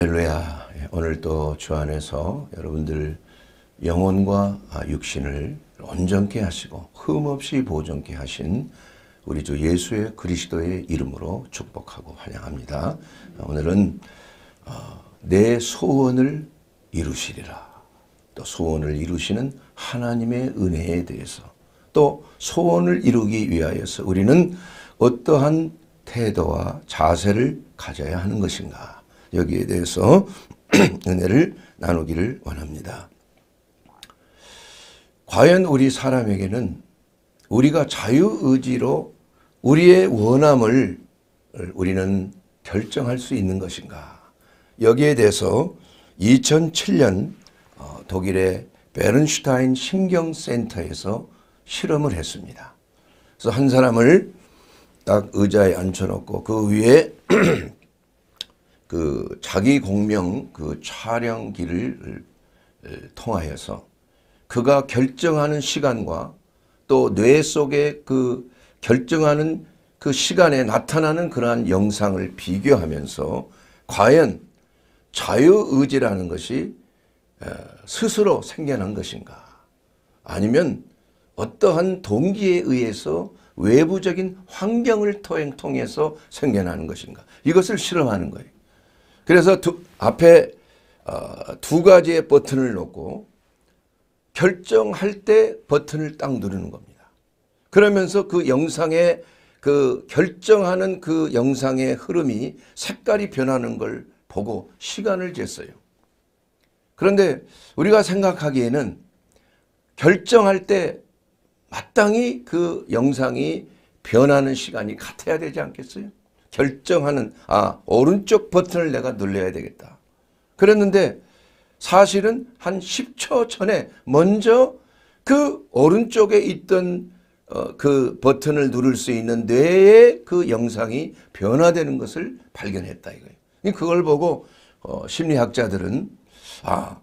할렐루야. 예, 오늘 또 주 안에서 여러분들 영혼과 아, 육신을 온전케 하시고 흠없이 보존케 하신 우리 주 예수의 그리스도의 이름으로 축복하고 환영합니다. 아, 오늘은 어, 내 소원을 이루시리라. 또 소원을 이루시는 하나님의 은혜에 대해서 또 소원을 이루기 위하여서 우리는 어떠한 태도와 자세를 가져야 하는 것인가. 여기에 대해서 은혜를 나누기를 원합니다. 과연 우리 사람에게는 우리가 자유의지로 우리의 원함을 우리는 결정할 수 있는 것인가? 여기에 대해서 2007년 어, 독일의 베른슈타인 신경센터에서 실험을 했습니다. 그래서 한 사람을 딱 의자에 앉혀놓고 그 위에 그 자기 공명 그 촬영기를 통하여서 그가 결정하는 시간과 또 뇌 속에 그 결정하는 그 시간에 나타나는 그러한 영상을 비교하면서 과연 자유의지라는 것이 스스로 생겨난 것인가 아니면 어떠한 동기에 의해서 외부적인 환경을 통해서 생겨나는 것인가 이것을 실험하는 거예요. 그래서 두, 앞에 어, 두 가지의 버튼을 놓고 결정할 때 버튼을 딱 누르는 겁니다. 그러면서 그 영상의 그 결정하는 그 영상의 흐름이 색깔이 변하는 걸 보고 시간을 쟀어요. 그런데 우리가 생각하기에는 결정할 때 마땅히 그 영상이 변하는 시간이 같아야 되지 않겠어요? 결정하는 아 오른쪽 버튼을 내가 눌러야 되겠다. 그랬는데 사실은 한 10초 전에 먼저 그 오른쪽에 있던 어, 그 버튼을 누를 수 있는 뇌의 그 영상이 변화되는 것을 발견했다 이거예요. 그걸 보고 어, 심리학자들은 아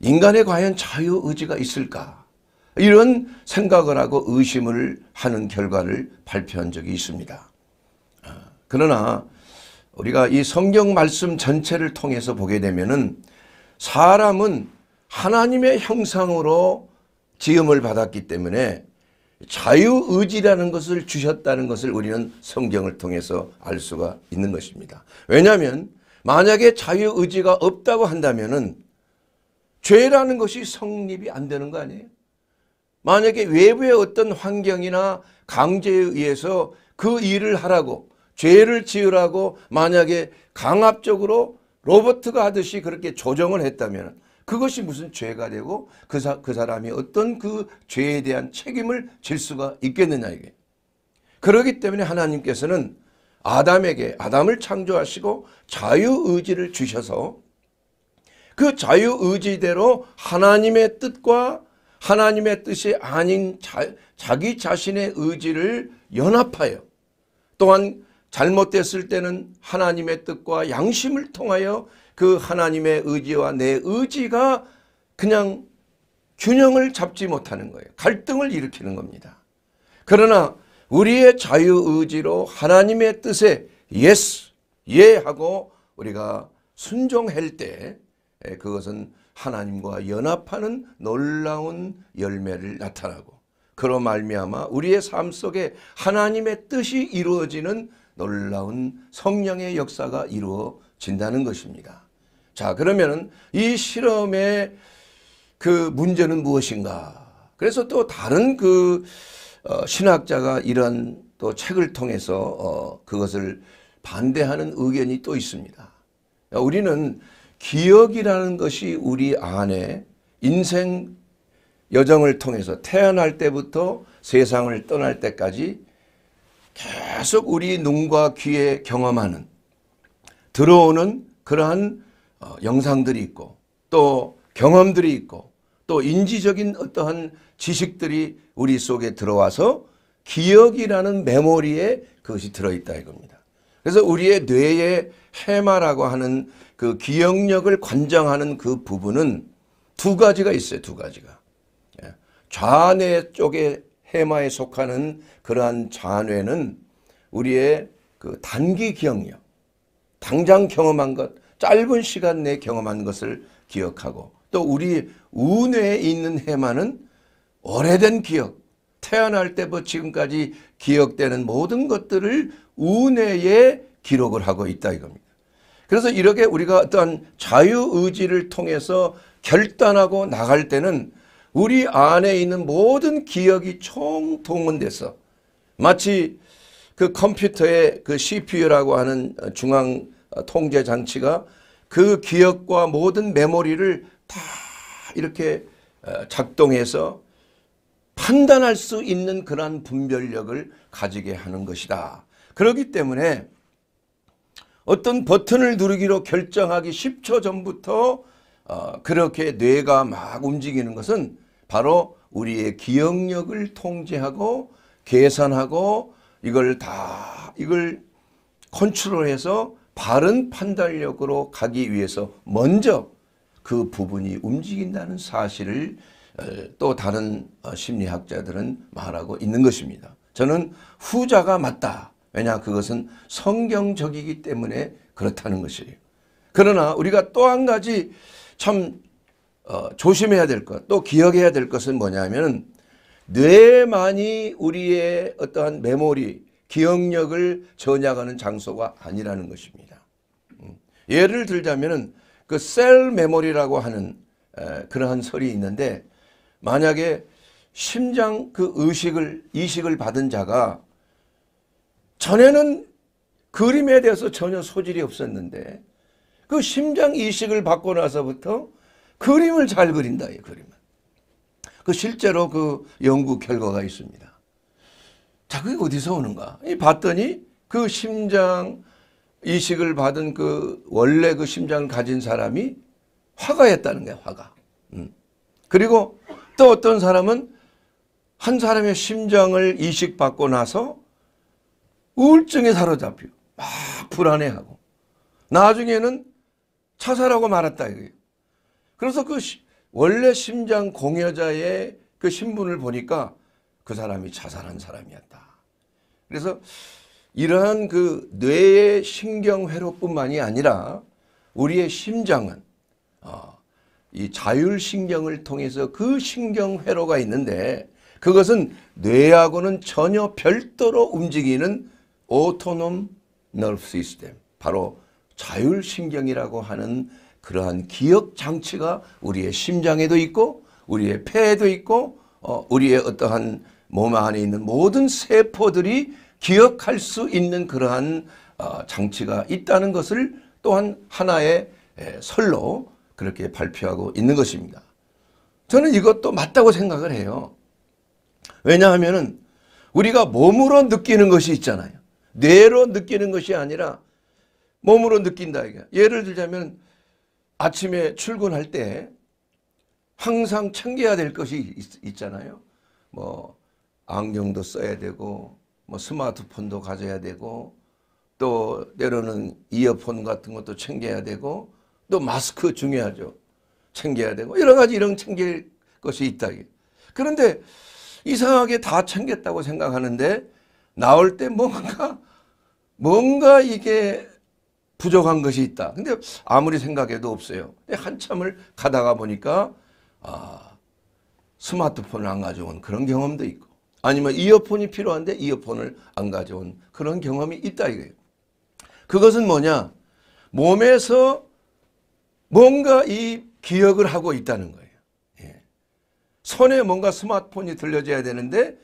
인간에 과연 자유의지가 있을까 이런 생각을 하고 의심을 하는 결과를 발표한 적이 있습니다. 그러나 우리가 이 성경 말씀 전체를 통해서 보게 되면은 사람은 하나님의 형상으로 지음을 받았기 때문에 자유의지라는 것을 주셨다는 것을 우리는 성경을 통해서 알 수가 있는 것입니다. 왜냐하면 만약에 자유의지가 없다고 한다면 죄라는 것이 성립이 안 되는 거 아니에요? 만약에 외부의 어떤 환경이나 강제에 의해서 그 일을 하라고 죄를 지으라고 만약에 강압적으로 로버트가 하듯이 그렇게 조정을 했다면 그것이 무슨 죄가 되고 그, 사, 그 사람이 어떤 그 죄에 대한 책임을 질 수가 있겠느냐 이게. 그러기 때문에 하나님께서는 아담에게 아담을 창조하시고 자유의지를 주셔서 그 자유의지대로 하나님의 뜻과 하나님의 뜻이 아닌 자, 자기 자신의 의지를 연합하여 또한 잘못됐을 때는 하나님의 뜻과 양심을 통하여 그 하나님의 의지와 내 의지가 그냥 균형을 잡지 못하는 거예요. 갈등을 일으키는 겁니다. 그러나 우리의 자유의지로 하나님의 뜻에 예스, 예 하고 우리가 순종할 때 예, 그것은 하나님과 연합하는 놀라운 열매를 나타나고 그로 말미암아 우리의 삶 속에 하나님의 뜻이 이루어지는 놀라운 성령의 역사가 이루어진다는 것입니다. 자 그러면 이 실험의 그 문제는 무엇인가 그래서 또 다른 그 어, 신학자가 이런 또 책을 통해서 어, 그것을 반대하는 의견이 또 있습니다. 우리는 기억이라는 것이 우리 안에 인생 여정을 통해서 태어날 때부터 세상을 떠날 때까지 계속 우리 눈과 귀에 경험하는 들어오는 그러한 어, 영상들이 있고 또 경험들이 있고 또 인지적인 어떠한 지식들이 우리 속에 들어와서 기억이라는 메모리에 그것이 들어있다 이겁니다. 그래서 우리의 뇌의 해마라고 하는 그 기억력을 관장하는 그 부분은 두 가지가 있어요. 두 가지가. 예. 좌뇌 쪽에 해마에 속하는 그러한 잔회는 우리의 그 단기 기억력, 당장 경험한 것, 짧은 시간 내에 경험한 것을 기억하고 또 우리 운회에 있는 해마는 오래된 기억, 태어날 때부터 지금까지 기억되는 모든 것들을 운회에 기록을 하고 있다 이겁니다. 그래서 이렇게 우리가 어떠한 자유의지를 통해서 결단하고 나갈 때는 우리 안에 있는 모든 기억이 총 동원돼서 마치 그 컴퓨터의 그 CPU라고 하는 중앙 어, 통제 장치가 그 기억과 모든 메모리를 다 이렇게 어, 작동해서 판단할 수 있는 그러한 분별력을 가지게 하는 것이다. 그렇기 때문에 어떤 버튼을 누르기로 결정하기 10초 전부터 어, 그렇게 뇌가 막 움직이는 것은 바로 우리의 기억력을 통제하고 계산하고 이걸 다 이걸 컨트롤해서 바른 판단력으로 가기 위해서 먼저 그 부분이 움직인다는 사실을 어, 또 다른 어, 심리학자들은 말하고 있는 것입니다. 저는 후자가 맞다. 왜냐 그것은 성경적이기 때문에 그렇다는 것이에요. 그러나 우리가 또 한 가지 참 어, 조심해야 될 것, 또 기억해야 될 것은 뭐냐면 뇌만이 우리의 어떠한 메모리, 기억력을 전약하는 장소가 아니라는 것입니다. 음. 예를 들자면 그 셀 메모리라고 하는 에, 그러한 설이 있는데 만약에 심장 그 의식을 이식을 받은 자가 전에는 그림에 대해서 전혀 소질이 없었는데 그 심장 이식을 받고 나서부터 그림을 잘 그린다, 이 그림은. 그 실제로 그 연구 결과가 있습니다. 자, 그게 어디서 오는가? 봤더니 그 심장 이식을 받은 그 원래 그 심장을 가진 사람이 화가였다는 거야, 화가. 음. 그리고 또 어떤 사람은 한 사람의 심장을 이식받고 나서 우울증에 사로잡혀 막 불안해하고 나중에는 자살하고 말았다 이거예요. 그래서 그 원래 심장 공여자의 그 신분을 보니까 그 사람이 자살한 사람이었다. 그래서 이러한 그 뇌의 신경 회로뿐만이 아니라 우리의 심장은 어, 이 자율신경을 통해서 그 신경회로가 있는데 그것은 뇌하고는 전혀 별도로 움직이는 오토놈 너브 시스템 바로 자율신경이라고 하는 그러한 기억 장치가 우리의 심장에도 있고 우리의 폐에도 있고 어, 우리의 어떠한 몸 안에 있는 모든 세포들이 기억할 수 있는 그러한 어, 장치가 있다는 것을 또한 하나의 에, 설로 그렇게 발표하고 있는 것입니다. 저는 이것도 맞다고 생각을 해요. 왜냐하면 우리가 몸으로 느끼는 것이 있잖아요. 뇌로 느끼는 것이 아니라 몸으로 느낀다. 예를 들자면 아침에 출근할 때 항상 챙겨야 될 것이 있, 잖아요뭐 안경도 써야 되고 뭐 스마트폰도 가져야 되고 또 때로는 이어폰 같은 것도 챙겨야 되고 또 마스크 중요하죠. 챙겨야 되고 여러 가지 이런 챙길 것이 있다. 그런데 이상하게 다 챙겼다고 생각하는데 나올 때 뭔가 뭔가 이게 부족한 것이 있다. 근데 아무리 생각해도 없어요. 한참을 가다가 보니까 아, 스마트폰을 안 가져온 그런 경험도 있고 아니면 이어폰이 필요한데 이어폰을 안 가져온 그런 경험이 있다 이거예요. 그것은 뭐냐? 몸에서 뭔가 이 기억을 하고 있다는 거예요. 예. 손에 뭔가 스마트폰이 들려져야 되는데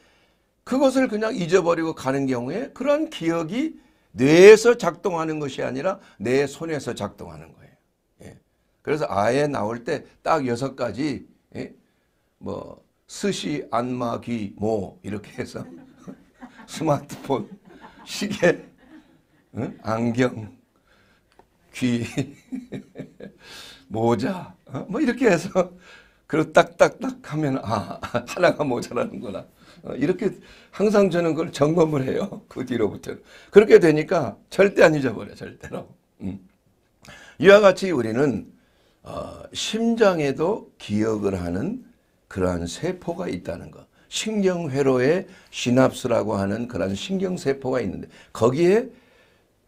그것을 그냥 잊어버리고 가는 경우에 그런 기억이 뇌에서 작동하는 것이 아니라 내 손에서 작동하는 거예요. 예. 그래서 아예 나올 때 딱 여섯 가지 예? 뭐 스시, 안마, 귀, 모 이렇게 해서 스마트폰, 시계, 응? 안경, 귀, 모자 어? 뭐 이렇게 해서 그리고 딱딱딱 하면 아 하나가 모자라는구나. 어, 이렇게 항상 저는 그걸 점검을 해요. 그 뒤로부터는. 그렇게 되니까 절대 안 잊어버려, 절대로. 음. 이와 같이 우리는 어, 심장에도 기억을 하는 그러한 세포가 있다는 것. 신경회로에 시납스라고 하는 그러 신경세포가 있는데 거기에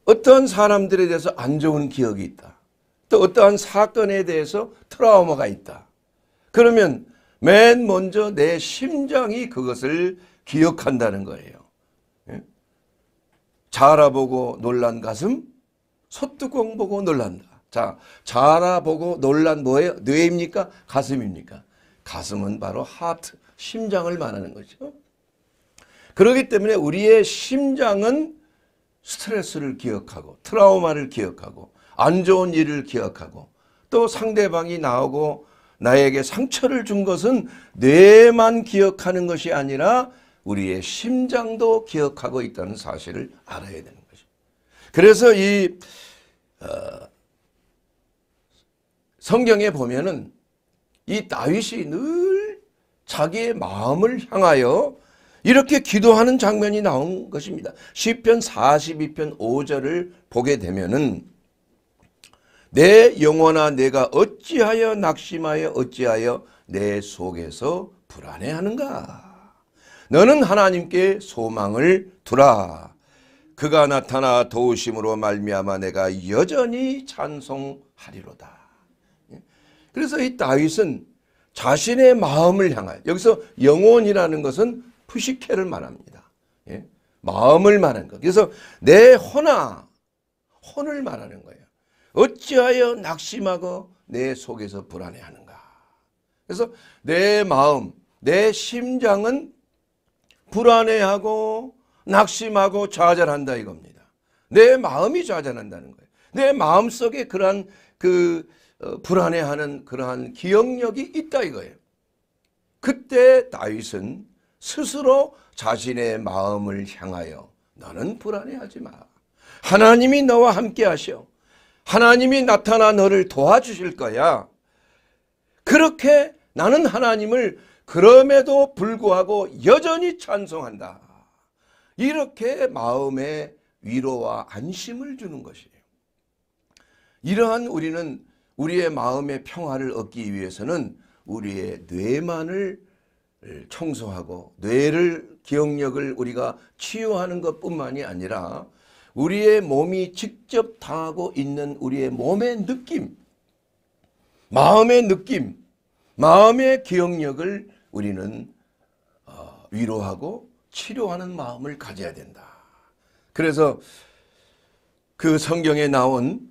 어떠 사람들에 대해서 안 좋은 기억이 있다. 또 어떠한 사건에 대해서 트라우마가 있다. 그러면 맨 먼저 내 심장이 그것을 기억한다는 거예요. 예? 자라보고 놀란 가슴, 솥뚜껑 보고 놀란다. 자, 자라보고 놀란 뭐예요? 뇌입니까? 가슴입니까? 가슴은 바로 하트, 심장을 말하는 거죠. 그렇기 때문에 우리의 심장은 스트레스를 기억하고 트라우마를 기억하고 안 좋은 일을 기억하고 또 상대방이 나오고 나에게 상처를 준 것은 뇌만 기억하는 것이 아니라 우리의 심장도 기억하고 있다는 사실을 알아야 되는 거죠. 그래서 이 어, 성경에 보면은 이 다윗이 늘 자기의 마음을 향하여 이렇게 기도하는 장면이 나온 것입니다. 시편 42편 5절을 보게 되면은 내 영혼아 내가 어찌하여 낙심하여 어찌하여 내 속에서 불안해하는가 너는 하나님께 소망을 두라 그가 나타나 도우심으로 말미암아 내가 여전히 찬송하리로다 예? 그래서 이 다윗은 자신의 마음을 향하여 여기서 영혼이라는 것은 푸시케를 말합니다. 예? 마음을 말하는 것. 그래서 내 혼아 혼을 말하는 어찌하여 낙심하고 내 속에서 불안해하는가. 그래서 내 마음, 내 심장은 불안해하고 낙심하고 좌절한다 이겁니다. 내 마음이 좌절한다는 거예요. 내 마음 속에 그러한 그 어, 불안해하는 그러한 기억력이 있다 이거예요. 그때 다윗은 스스로 자신의 마음을 향하여 너는 불안해하지 마. 하나님이 너와 함께 하시오. 하나님이 나타나 너를 도와주실 거야. 그렇게 나는 하나님을 그럼에도 불구하고 여전히 찬송한다. 이렇게 마음에 위로와 안심을 주는 것이에요. 이러한 우리는 우리의 마음의 평화를 얻기 위해서는 우리의 뇌만을 청소하고 뇌를 기억력을 우리가 치유하는 것뿐만이 아니라 우리의 몸이 직접 당하고 있는 우리의 몸의 느낌, 마음의 느낌, 마음의 기억력을 우리는 어, 위로하고 치료하는 마음을 가져야 된다. 그래서 그 성경에 나온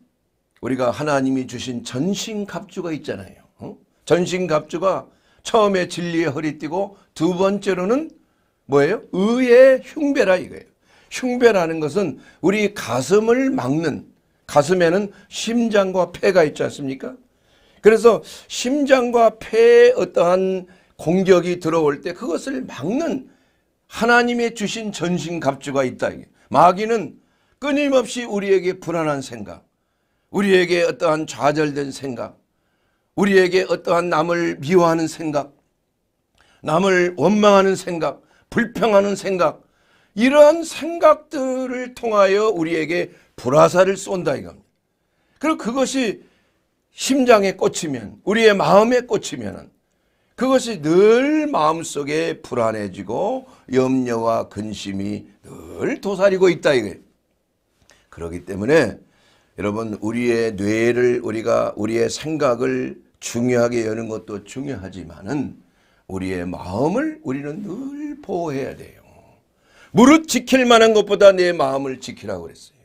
우리가 하나님이 주신 전신갑주가 있잖아요. 어? 전신갑주가 처음에 진리의 허리띠고 두 번째로는 뭐예요? 의의 흉배라 이거예요. 흉배라는 것은 우리 가슴을 막는 가슴에는 심장과 폐가 있지 않습니까? 그래서 심장과 폐에 어떠한 공격이 들어올 때 그것을 막는 하나님의 주신 전신갑주가 있다. 마귀는 끊임없이 우리에게 불안한 생각, 우리에게 어떠한 좌절된 생각, 우리에게 어떠한 남을 미워하는 생각, 남을 원망하는 생각, 불평하는 생각 이러한 생각들을 통하여 우리에게 불화살을 쏜다 이겁니다. 그리고 그것이 심장에 꽂히면 우리의 마음에 꽂히면 그것이 늘 마음속에 불안해지고 염려와 근심이 늘 도사리고 있다 이거예요. 그렇기 때문에 여러분 우리의 뇌를 우리가 우리의 생각을 중요하게 여는 것도 중요하지만은 우리의 마음을 우리는 늘 보호해야 돼요. 무릇 지킬 만한 것보다 내 마음을 지키라고 그랬어요.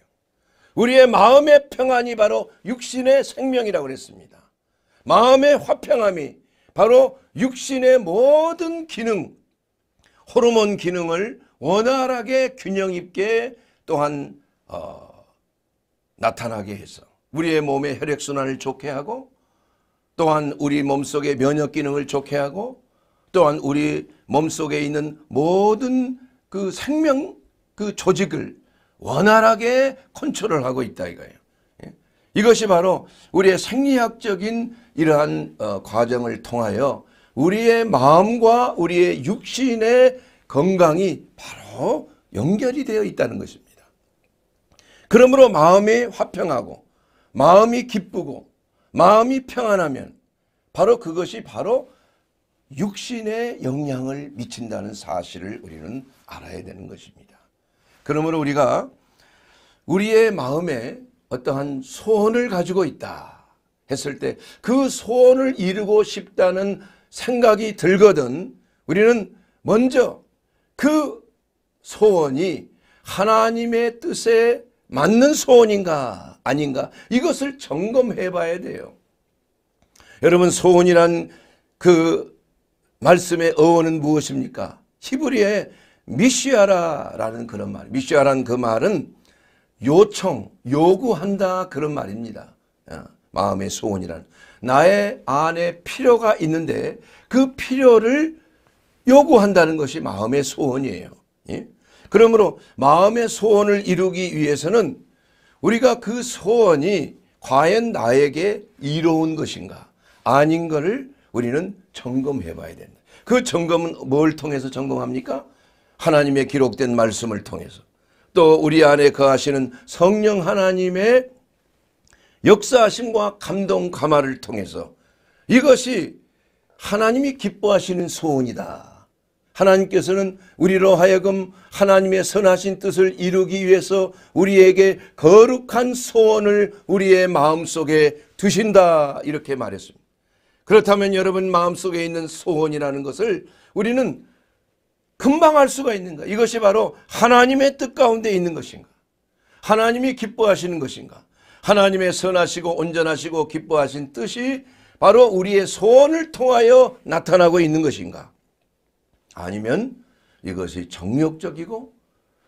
우리의 마음의 평안이 바로 육신의 생명이라고 그랬습니다. 마음의 화평함이 바로 육신의 모든 기능, 호르몬 기능을 원활하게 균형 있게 또한 어, 나타나게 해서 우리의 몸의 혈액순환을 좋게 하고 또한 우리 몸속의 면역 기능을 좋게 하고 또한 우리 몸속에 있는 모든 그 생명 그 조직을 원활하게 컨트롤하고 있다 이거예요. 예? 이것이 바로 우리의 생리학적인 이러한 어, 과정을 통하여 우리의 마음과 우리의 육신의 건강이 바로 연결이 되어 있다는 것입니다. 그러므로 마음이 화평하고 마음이 기쁘고 마음이 평안하면 바로 그것이 바로 육신에 영향을 미친다는 사실을 우리는 알아야 되는 것입니다. 그러므로 우리가 우리의 마음에 어떠한 소원을 가지고 있다 했을 때 그 소원을 이루고 싶다는 생각이 들거든 우리는 먼저 그 소원이 하나님의 뜻에 맞는 소원인가 아닌가 이것을 점검해 봐야 돼요. 여러분 소원이란 그 말씀의 어원은 무엇입니까? 히브리에 미시아라라는 그런 말. 미시아라는 그 말은 요청, 요구한다 그런 말입니다. 어, 마음의 소원이란 나의 안에 필요가 있는데 그 필요를 요구한다는 것이 마음의 소원이에요. 예? 그러므로 마음의 소원을 이루기 위해서는 우리가 그 소원이 과연 나에게 이로운 것인가 아닌 것을 우리는 점검해 봐야 된다. 그 점검은 뭘 통해서 점검합니까? 하나님의 기록된 말씀을 통해서 또 우리 안에 거하시는 성령 하나님의 역사심과 하 감동 감화를 통해서 이것이 하나님이 기뻐하시는 소원이다. 하나님께서는 우리로 하여금 하나님의 선하신 뜻을 이루기 위해서 우리에게 거룩한 소원을 우리의 마음속에 두신다 이렇게 말했습니다. 그렇다면 여러분 마음속에 있는 소원이라는 것을 우리는 금방 할 수가 있는가? 이것이 바로 하나님의 뜻 가운데 있는 것인가? 하나님이 기뻐하시는 것인가? 하나님의 선하시고 온전하시고 기뻐하신 뜻이 바로 우리의 소원을 통하여 나타나고 있는 것인가? 아니면 이것이 정욕적이고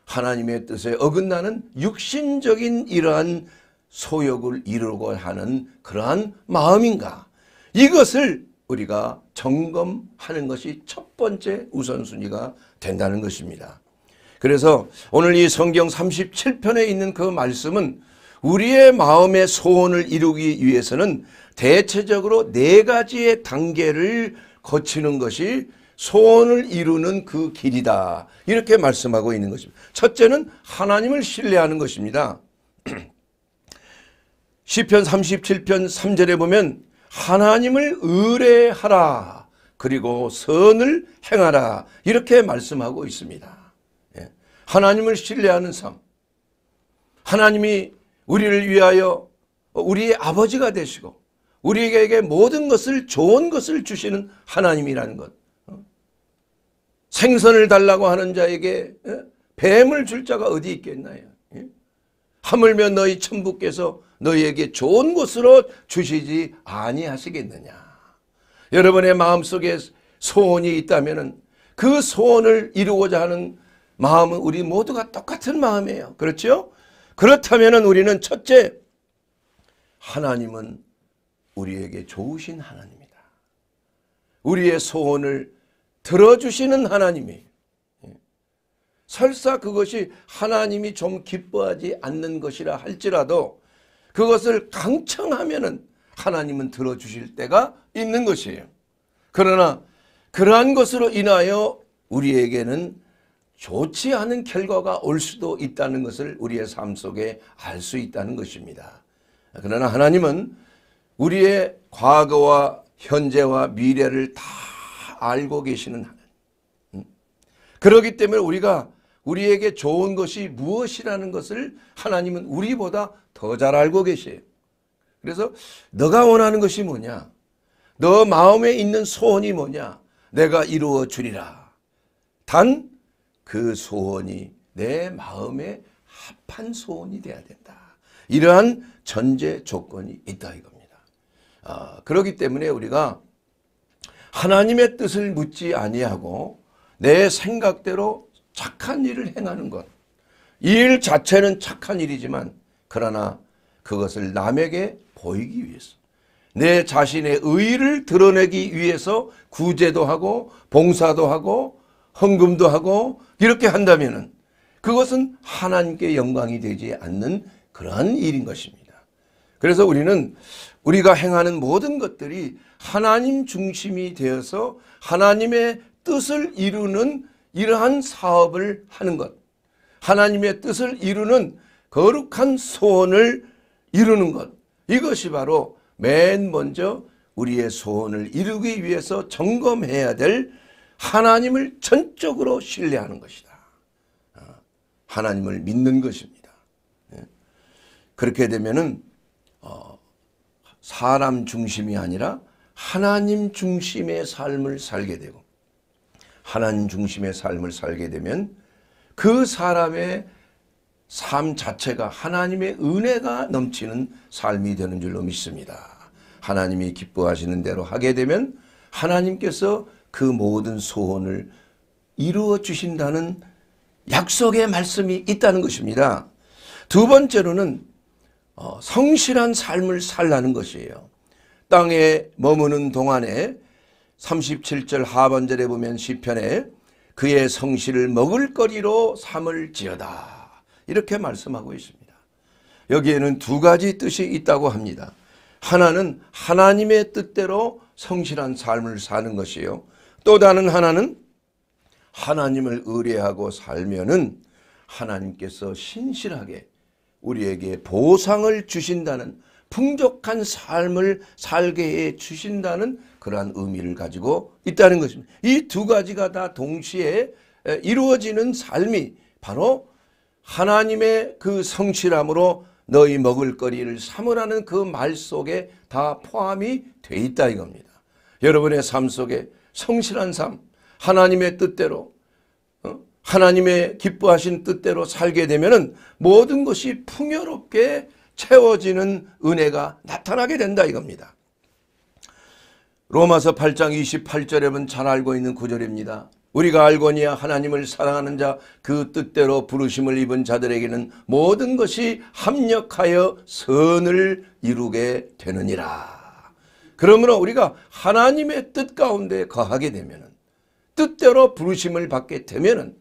하나님의 뜻에 어긋나는 육신적인 이러한 소욕을 이루고 하는 그러한 마음인가? 이것을 우리가 점검하는 것이 첫 번째 우선순위가 된다는 것입니다. 그래서 오늘 이 성경 37편에 있는 그 말씀은 우리의 마음의 소원을 이루기 위해서는 대체적으로 네 가지의 단계를 거치는 것이 소원을 이루는 그 길이다. 이렇게 말씀하고 있는 것입니다. 첫째는 하나님을 신뢰하는 것입니다. 시편 37편 3절에 보면 하나님을 의뢰하라 그리고 선을 행하라 이렇게 말씀하고 있습니다. 예. 하나님을 신뢰하는 삶 하나님이 우리를 위하여 우리의 아버지가 되시고 우리에게 모든 것을 좋은 것을 주시는 하나님이라는 것 어? 생선을 달라고 하는 자에게 예? 뱀을 줄 자가 어디 있겠나요? 예? 하물며 너희 천부께서 너희에게 좋은 곳으로 주시지 아니하시겠느냐. 여러분의 마음속에 소원이 있다면 그 소원을 이루고자 하는 마음은 우리 모두가 똑같은 마음이에요. 그렇죠? 그렇다면 우리는 첫째 하나님은 우리에게 좋으신 하나님이다. 우리의 소원을 들어주시는 하나님이에요. 예. 설사 그것이 하나님이 좀 기뻐하지 않는 것이라 할지라도 그것을 강청하면은 하나님은 들어주실 때가 있는 것이에요. 그러나 그러한 것으로 인하여 우리에게는 좋지 않은 결과가 올 수도 있다는 것을 우리의 삶 속에 알 수 있다는 것입니다. 그러나 하나님은 우리의 과거와 현재와 미래를 다 알고 계시는 하나님. 음? 그렇기 때문에 우리가 우리에게 좋은 것이 무엇이라는 것을 하나님은 우리보다 더잘 알고 계세요. 그래서 너가 원하는 것이 뭐냐? 너 마음에 있는 소원이 뭐냐? 내가 이루어 주리라. 단 그 소원이 내 마음에 합한 소원이 돼야 된다. 이러한 전제 조건이 있다 이겁니다. 아, 그렇기 때문에 우리가 하나님의 뜻을 묻지 아니하고 내 생각대로 착한 일을 행하는 것. 이일 자체는 착한 일이지만 그러나 그것을 남에게 보이기 위해서 내 자신의 의의를 드러내기 위해서 구제도 하고 봉사도 하고 헌금도 하고 이렇게 한다면 그것은 하나님께 영광이 되지 않는 그러한 일인 것입니다. 그래서 우리는 우리가 행하는 모든 것들이 하나님 중심이 되어서 하나님의 뜻을 이루는 이러한 사업을 하는 것 하나님의 뜻을 이루는 거룩한 소원을 이루는 것 이것이 바로 맨 먼저 우리의 소원을 이루기 위해서 점검해야 될 하나님을 전적으로 신뢰하는 것이다. 어, 하나님을 믿는 것입니다. 예. 그렇게 되면은 어, 사람 중심이 아니라 하나님 중심의 삶을 살게 되고 하나님 중심의 삶을 살게 되면 그 사람의 삶 자체가 하나님의 은혜가 넘치는 삶이 되는 줄로 믿습니다. 하나님이 기뻐하시는 대로 하게 되면 하나님께서 그 모든 소원을 이루어 주신다는 약속의 말씀이 있다는 것입니다. 두 번째로는 어, 성실한 삶을 살라는 것이에요. 땅에 머무는 동안에 37절 하반절에 보면 시편에 그의 성실을 먹을거리로 삼을지어다. 이렇게 말씀하고 있습니다. 여기에는 두 가지 뜻이 있다고 합니다. 하나는 하나님의 뜻대로 성실한 삶을 사는 것이요. 또 다른 하나는 하나님을 의뢰하고 살면은 하나님께서 신실하게 우리에게 보상을 주신다는 풍족한 삶을 살게 해 주신다는 그러한 의미를 가지고 있다는 것입니다. 이 두 가지가 다 동시에 이루어지는 삶이 바로 하나님의 그 성실함으로 너희 먹을 거리를 삼으라는 그 말 속에 다 포함이 돼 있다 이겁니다. 여러분의 삶 속에 성실한 삶, 하나님의 뜻대로 어? 하나님의 기뻐하신 뜻대로 살게 되면 모든 것이 풍요롭게 채워지는 은혜가 나타나게 된다 이겁니다. 로마서 8장 28절에 보면 잘 알고 있는 구절입니다. 우리가 알고니와 하나님을 사랑하는 자 그 뜻대로 부르심을 입은 자들에게는 모든 것이 합력하여 선을 이루게 되느니라. 그러므로 우리가 하나님의 뜻 가운데 거하게 되면 뜻대로 부르심을 받게 되면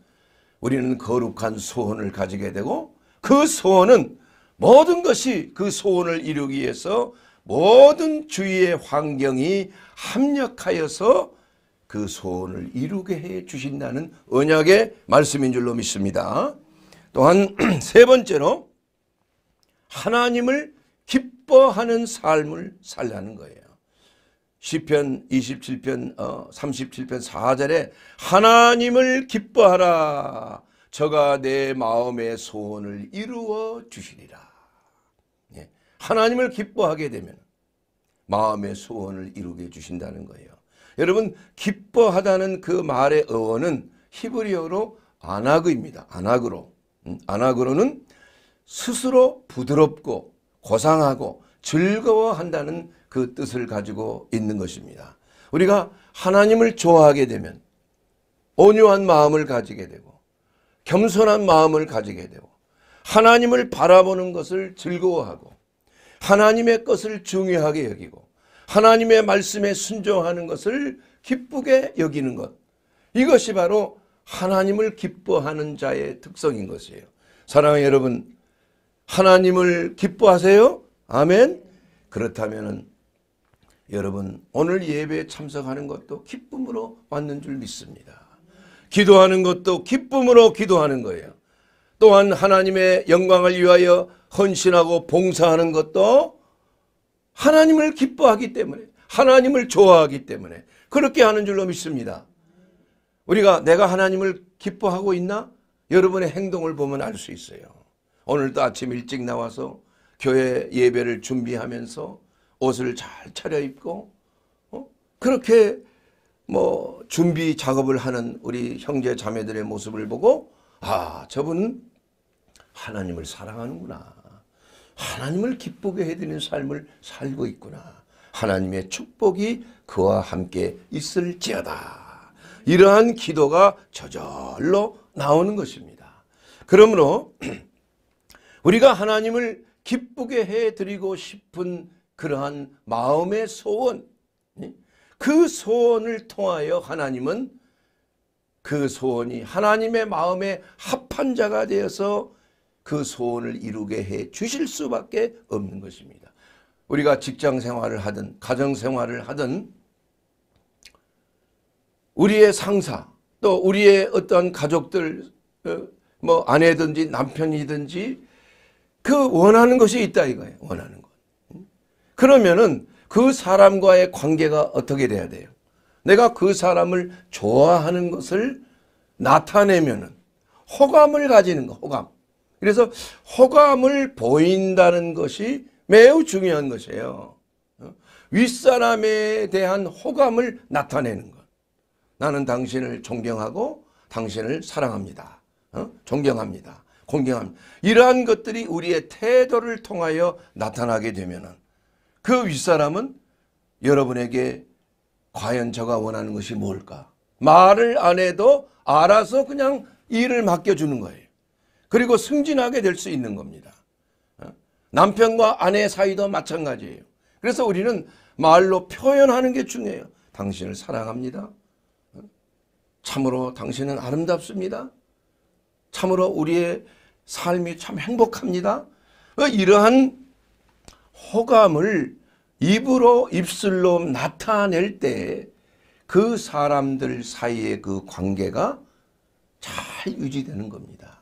우리는 거룩한 소원을 가지게 되고 그 소원은 모든 것이 그 소원을 이루기 위해서 모든 주위의 환경이 합력하여서 그 소원을 이루게 해 주신다는 언약의 말씀인 줄로 믿습니다. 또한 세 번째로 하나님을 기뻐하는 삶을 살라는 거예요. 시편 27편 어, 37편 4절에 하나님을 기뻐하라 저가 내 마음의 소원을 이루어 주시리라. 예. 하나님을 기뻐하게 되면 마음의 소원을 이루게 주신다는 거예요. 여러분 기뻐하다는 그 말의 어원은 히브리어로 아하그입니다아하그로 음, 안하그로는 스스로 부드럽고 고상하고 즐거워한다는 그 뜻을 가지고 있는 것입니다. 우리가 하나님을 좋아하게 되면 온유한 마음을 가지게 되고 겸손한 마음을 가지게 되고 하나님을 바라보는 것을 즐거워하고 하나님의 것을 중요하게 여기고 하나님의 말씀에 순종하는 것을 기쁘게 여기는 것. 이것이 바로 하나님을 기뻐하는 자의 특성인 것이에요. 사랑하는 여러분, 하나님을 기뻐하세요? 아멘. 그렇다면은 여러분 오늘 예배에 참석하는 것도 기쁨으로 왔는 줄 믿습니다. 기도하는 것도 기쁨으로 기도하는 거예요. 또한 하나님의 영광을 위하여 헌신하고 봉사하는 것도 하나님을 기뻐하기 때문에 하나님을 좋아하기 때문에 그렇게 하는 줄로 믿습니다. 우리가 내가 하나님을 기뻐하고 있나? 여러분의 행동을 보면 알 수 있어요. 오늘도 아침 일찍 나와서 교회 예배를 준비하면서 옷을 잘 차려입고 어? 그렇게 뭐 준비 작업을 하는 우리 형제 자매들의 모습을 보고 아저분 하나님을 사랑하는구나. 하나님을 기쁘게 해드리는 삶을 살고 있구나. 하나님의 축복이 그와 함께 있을지어다. 이러한 기도가 저절로 나오는 것입니다. 그러므로 우리가 하나님을 기쁘게 해드리고 싶은 그러한 마음의 소원, 그 소원을 통하여 하나님은 그 소원이 하나님의 마음에 합한 자가 되어서 그 소원을 이루게 해 주실 수밖에 없는 것입니다. 우리가 직장 생활을 하든 가정 생활을 하든 우리의 상사 또 우리의 어떤 가족들 어, 뭐 아내든지 남편이든지 그 원하는 것이 있다 이거예요. 원하는 것. 그러면은 그 사람과의 관계가 어떻게 돼야 돼요? 내가 그 사람을 좋아하는 것을 나타내면은 호감을 가지는 거, 호감. 그래서 호감을 보인다는 것이 매우 중요한 것이에요. 어? 윗사람에 대한 호감을 나타내는 것. 나는 당신을 존경하고 당신을 사랑합니다. 어? 존경합니다. 공경합니다. 이러한 것들이 우리의 태도를 통하여 나타나게 되면그 윗사람은 여러분에게 과연 저가 원하는 것이 뭘까? 말을 안 해도 알아서 그냥 일을 맡겨주는 거예요. 그리고 승진하게 될 수 있는 겁니다. 어? 남편과 아내 사이도 마찬가지예요. 그래서 우리는 말로 표현하는 게 중요해요. 당신을 사랑합니다. 어? 참으로 당신은 아름답습니다. 참으로 우리의 삶이 참 행복합니다. 어, 이러한 호감을 입으로 입술로 나타낼 때 그 사람들 사이의 그 관계가 잘 유지되는 겁니다.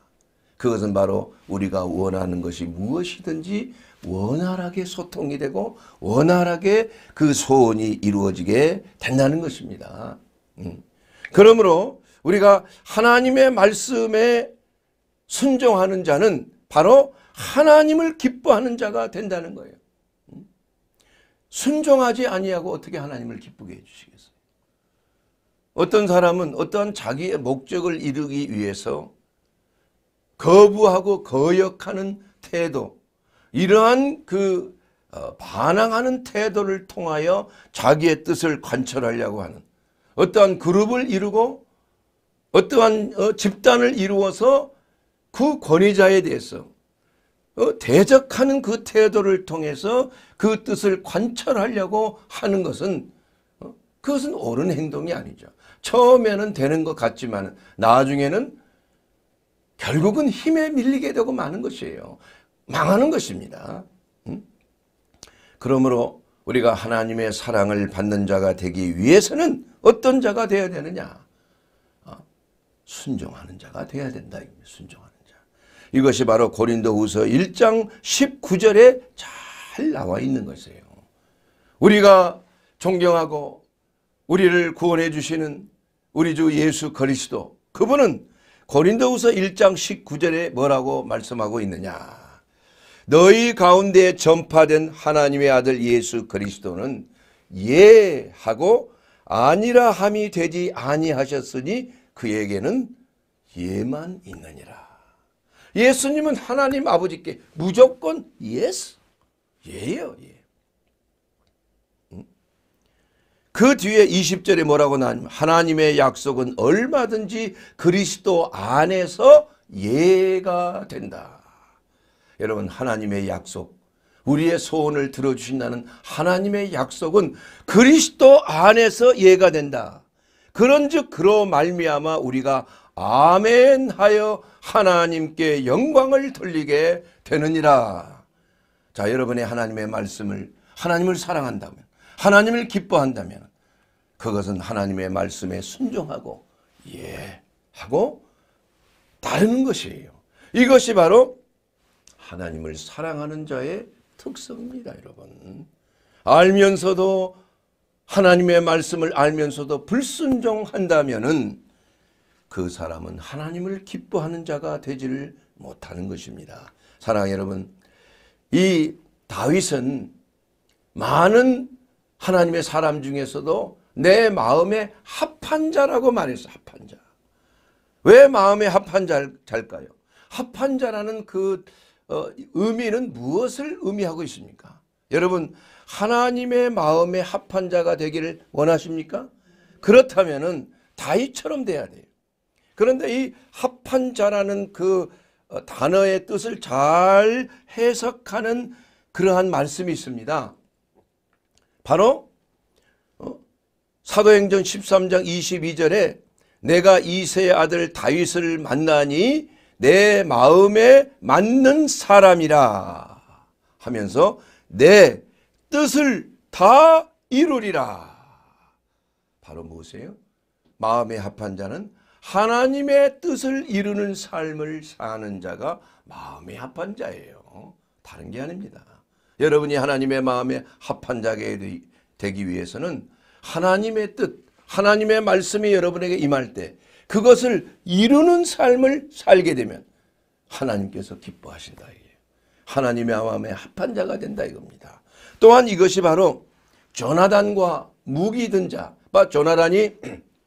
그것은 바로 우리가 원하는 것이 무엇이든지 원활하게 소통이 되고 원활하게 그 소원이 이루어지게 된다는 것입니다. 음. 그러므로 우리가 하나님의 말씀에 순종하는 자는 바로 하나님을 기뻐하는 자가 된다는 거예요. 음. 순종하지 아니하고 어떻게 하나님을 기쁘게 해주시겠어요? 어떤 사람은 어떠 자기의 목적을 이루기 위해서 거부하고 거역하는 태도 이러한 그 어, 반항하는 태도를 통하여 자기의 뜻을 관철하려고 하는 어떠한 그룹을 이루고 어떠한 어, 집단을 이루어서 그 권위자에 대해서 어, 대적하는 그 태도를 통해서 그 뜻을 관철하려고 하는 것은 그것은 옳은 행동이 아니죠. 처음에는 되는 것 같지만 나중에는 결국은 힘에 밀리게 되고 마는 것이에요. 망하는 것입니다. 음? 그러므로 우리가 하나님의 사랑을 받는 자가 되기 위해서는 어떤 자가 되어야 되느냐? 어? 순종하는 자가 되어야 된다. 순종하는 자. 이것이 바로 고린도후서 1장 19절에 잘 나와 있는 것이에요. 우리가 존경하고 우리를 구원해 주시는 우리 주 예수 그리스도 그분은 고린도후서 1장 19절에 뭐라고 말씀하고 있느냐. 너희 가운데 전파된 하나님의 아들 예수 그리스도는 예 하고 아니라 함이 되지 아니하셨으니 그에게는 예만 있느니라. 예수님은 하나님 아버지께 무조건 예스 예요 예. 그 뒤에 20절에 뭐라고 나냐면 하나님의 약속은 얼마든지 그리스도 안에서 예가 된다. 여러분 하나님의 약속 우리의 소원을 들어주신다는 하나님의 약속은 그리스도 안에서 예가 된다. 그런즉 그로 말미암아 우리가 아멘 하여 하나님께 영광을 돌리게 되느니라. 자 여러분의 하나님의 말씀을 하나님을 사랑한다면 하나님을 기뻐한다면 그것은 하나님의 말씀에 순종하고 예 하고 따르는 것이에요. 이것이 바로 하나님을 사랑하는 자의 특성입니다, 여러분. 알면서도 하나님의 말씀을 알면서도 불순종한다면그 사람은 하나님을 기뻐하는 자가 되지를 못하는 것입니다. 사랑 여러분, 이 다윗은 많은 하나님의 사람 중에서도 내 마음에 합한 자라고 말했어. 합한 자. 왜 마음에 합한 자일까요? 합한 자라는 그 어, 의미는 무엇을 의미하고 있습니까? 여러분 하나님의 마음에 합한 자가 되기를 원하십니까? 그렇다면은 다윗처럼 돼야 돼요. 그런데 이 합한 자라는 그 어, 단어의 뜻을 잘 해석하는 그러한 말씀이 있습니다. 바로 사도행전 13장 22절에 내가 이세의 아들 다윗을 만나니 내 마음에 맞는 사람이라 하면서 내 뜻을 다 이루리라. 바로 무엇이에요? 마음에 합한 자는 하나님의 뜻을 이루는 삶을 사는 자가 마음에 합한 자예요. 다른 게 아닙니다. 여러분이 하나님의 마음에 합한 자가 되기 위해서는 하나님의 뜻, 하나님의 말씀이 여러분에게 임할 때 그것을 이루는 삶을 살게 되면 하나님께서 기뻐하신다. 하나님의 마음에 합한 자가 된다 이겁니다. 또한 이것이 바로 조나단과 무기 든 자. 조나단이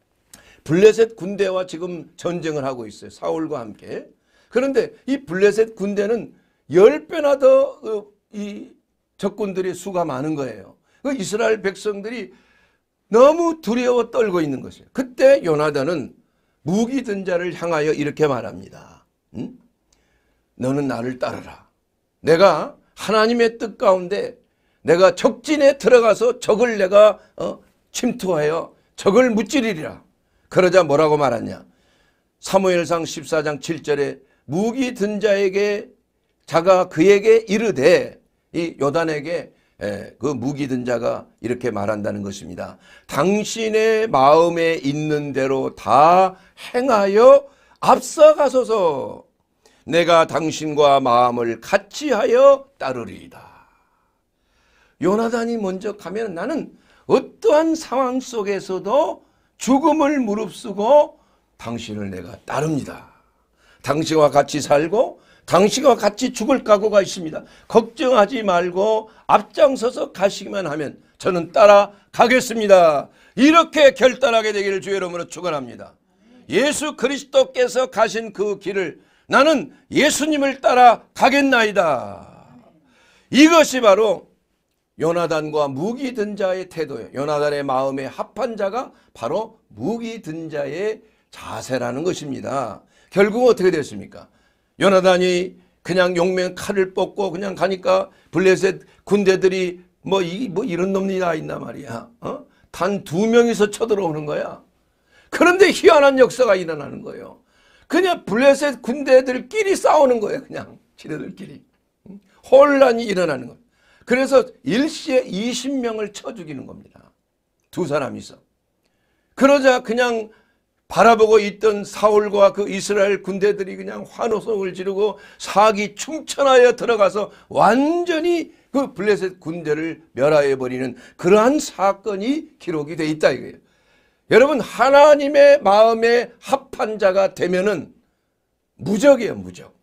블레셋 군대와 지금 전쟁을 하고 있어요. 사울과 함께. 그런데 이 블레셋 군대는 10배나 더이 어, 적군들의 수가 많은 거예요. 그 이스라엘 백성들이 너무 두려워 떨고 있는 것이에요. 그때 요나단은 무기 든 자를 향하여 이렇게 말합니다. 응? 너는 나를 따르라. 내가 하나님의 뜻 가운데 내가 적진에 들어가서 적을 내가 어? 침투하여 적을 무찌리리라. 그러자 뭐라고 말하냐. 사무엘상 14장 7절에 무기 든 자에게 자가 그에게 이르되 이 요단에게 예, 그 무기든 자가 이렇게 말한다는 것입니다. 당신의 마음에 있는 대로 다 행하여 앞서가소서 내가 당신과 마음을 같이 하여 따르리이다. 요나단이 먼저 가면 나는 어떠한 상황 속에서도 죽음을 무릅쓰고 당신을 내가 따릅니다. 당신과 같이 살고 당신과 같이 죽을 각오가 있습니다. 걱정하지 말고 앞장서서 가시기만 하면 저는 따라가겠습니다. 이렇게 결단하게 되기를 주의 이름으로 축원합니다. 예수 그리스도께서 가신 그 길을 나는 예수님을 따라 가겠나이다. 이것이 바로 요나단과 무기 든 자의 태도예요. 요나단의 마음에 합한 자가 바로 무기 든 자의 자세라는 것입니다. 결국 어떻게 됐습니까? 요나단이 그냥 용맹 칼을 뽑고 그냥 가니까 블레셋 군대들이 뭐, 이, 뭐 이런 놈이 다 있나 말이야. 어? 단 두 명이서 쳐들어오는 거야. 그런데 희한한 역사가 일어나는 거예요. 그냥 블레셋 군대들끼리 싸우는 거예요. 그냥 지네들끼리. 혼란이 일어나는 거예요. 그래서 일시에 20명을 쳐 죽이는 겁니다. 두 사람이서. 그러자 그냥 바라보고 있던 사울과 그 이스라엘 군대들이 그냥 환호성을 지르고 사기 충천하여 들어가서 완전히 그 블레셋 군대를 멸하해버리는 그러한 사건이 기록이 돼 있다 이거예요. 여러분 하나님의 마음에 합한 자가 되면은 무적이에요 무적.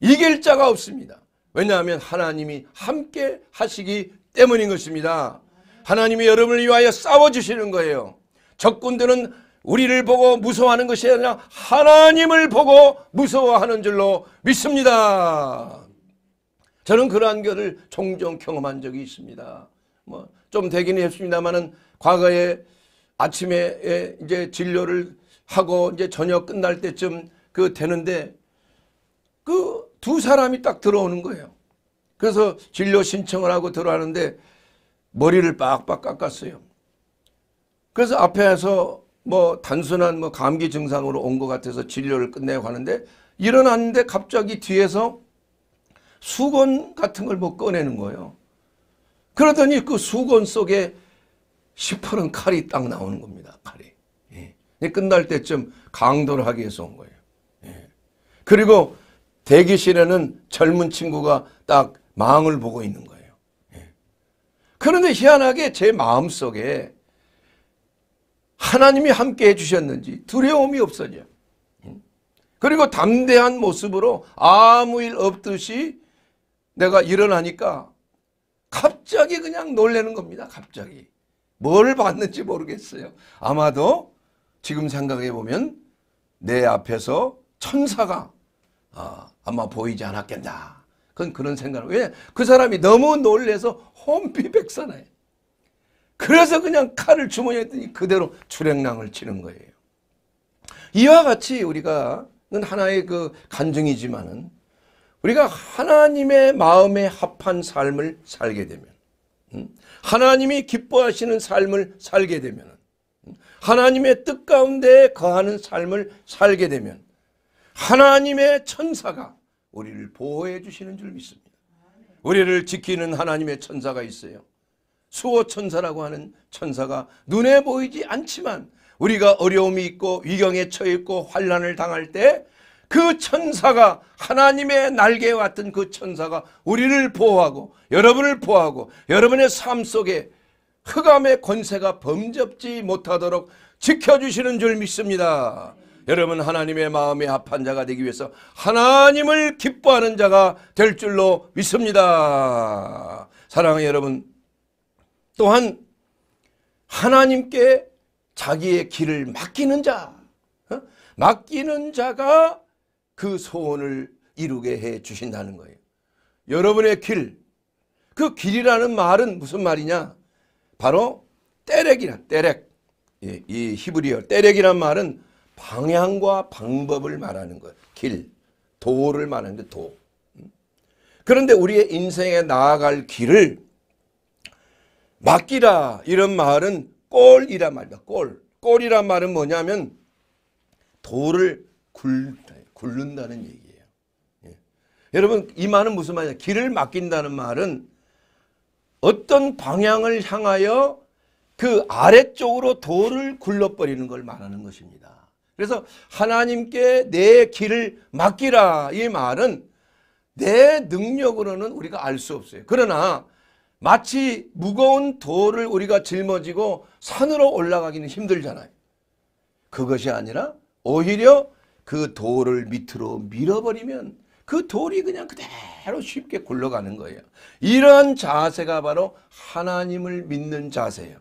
이길 자가 없습니다. 왜냐하면 하나님이 함께 하시기 때문인 것입니다. 하나님이 여러분을 위하여 싸워주시는 거예요. 적군들은 우리를 보고 무서워하는 것이 아니라 하나님을 보고 무서워하는 줄로 믿습니다. 저는 그러한 것을 종종 경험한 적이 있습니다. 뭐좀 되긴 했습니다만은 과거에 아침에 이제 진료를 하고 이제 저녁 끝날 때쯤 그 되는데 그 두 사람이 딱 들어오는 거예요. 그래서 진료 신청을 하고 들어가는데 머리를 빡빡 깎았어요. 그래서 앞에서 뭐 단순한 뭐 감기 증상으로 온 것 같아서 진료를 끝내고 하는데 일어났는데 갑자기 뒤에서 수건 같은 걸 뭐 꺼내는 거예요. 그러더니 그 수건 속에 시퍼런 칼이 딱 나오는 겁니다. 칼이. 예. 끝날 때쯤 강도를 하기 위해서 온 거예요. 예. 그리고 대기실에는 젊은 친구가 딱 망을 보고 있는 거예요. 예. 그런데 희한하게 제 마음속에 하나님이 함께 해주셨는지 두려움이 없어져. 그리고 담대한 모습으로 아무 일 없듯이 내가 일어나니까 갑자기 그냥 놀래는 겁니다. 갑자기. 뭘 봤는지 모르겠어요. 아마도 지금 생각해 보면 내 앞에서 천사가 어, 아마 보이지 않았겠나. 그건 그런 생각을. 왜? 그 사람이 너무 놀래서 혼비백산해. 그래서 그냥 칼을 주머니에 더니 그대로 출행랑을 치는 거예요. 이와 같이 우리가 하나의 그 간증이지만은 우리가 하나님의 마음에 합한 삶을 살게 되면 음, 하나님이 기뻐하시는 삶을 살게 되면 음, 하나님의 뜻 가운데 거하는 삶을 살게 되면 하나님의 천사가 우리를 보호해 주시는 줄 믿습니다. 우리를 지키는 하나님의 천사가 있어요. 수호 천사라고 하는 천사가 눈에 보이지 않지만 우리가 어려움이 있고 위경에 처해 있고 환란을 당할 때 그 천사가 하나님의 날개에 왔던 그 천사가 우리를 보호하고 여러분을 보호하고 여러분의 삶 속에 흑암의 권세가 범접지 못하도록 지켜주시는 줄 믿습니다. 여러분 하나님의 마음에 합한 자가 되기 위해서 하나님을 기뻐하는 자가 될 줄로 믿습니다. 사랑하는 여러분 또한 하나님께 자기의 길을 맡기는 자 어? 맡기는 자가 그 소원을 이루게 해 주신다는 거예요. 여러분의 길, 그 길이라는 말은 무슨 말이냐? 바로 때렉이란 때렉. 예, 이 히브리어 때렉이란 말은 방향과 방법을 말하는 거예요. 길, 도를 말하는데 도. 음? 그런데 우리의 인생에 나아갈 길을 맡기라 이런 말은 꼴이라 말이다. 꼴. 꼴이란 말은 뭐냐면 돌을 굴른다는 얘기예요. 예. 여러분 이 말은 무슨 말이냐. 길을 맡긴다는 말은 어떤 방향을 향하여 그 아래쪽으로 돌을 굴러버리는 걸 말하는 것입니다. 그래서 하나님께 내 길을 맡기라 이 말은 내 능력으로는 우리가 알 수 없어요. 그러나 마치 무거운 돌을 우리가 짊어지고 산으로 올라가기는 힘들잖아요. 그것이 아니라 오히려 그 돌을 밑으로 밀어버리면 그 돌이 그냥 그대로 쉽게 굴러가는 거예요. 이런 자세가 바로 하나님을 믿는 자세예요.